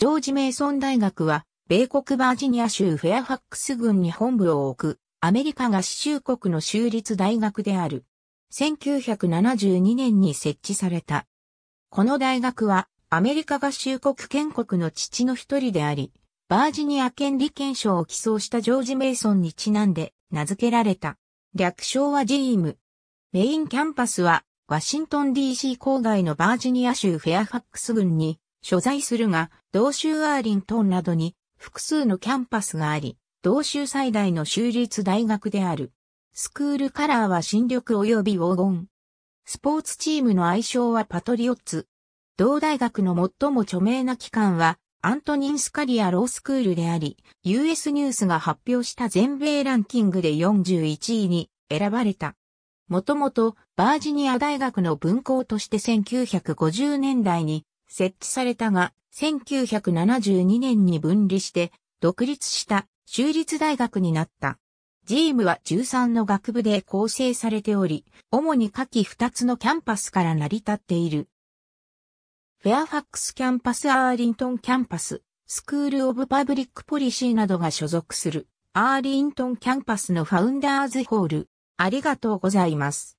ジョージ・メイソン大学は、米国バージニア州フェアファックス郡に本部を置く、アメリカ合衆国の州立大学である。1972年に設置された。この大学は、アメリカ合衆国建国の父の一人であり、バージニア権利憲章を起草したジョージ・メイソンにちなんで名付けられた。略称はジーム。メインキャンパスは、ワシントン DC 郊外のバージニア州フェアファックス郡に所在するが、同州アーリントンなどに複数のキャンパスがあり、同州最大の州立大学である。スクールカラーは新緑及び黄金。スポーツチームの愛称はパトリオッツ。同大学の最も著名な機関は、アントニンスカリアロースクールであり、US ニュースが発表した全米ランキングで41位に選ばれた。もともとバージニア大学の分校として1950年代に設置されたが、1972年に分離して独立した州立大学になった。ジームは13の学部で構成されており、主に下記2つのキャンパスから成り立っている。フェアファックスキャンパスアーリントンキャンパス、スクールオブパブリックポリシーなどが所属する、アーリントンキャンパスのファウンダーズホール。ありがとうございます。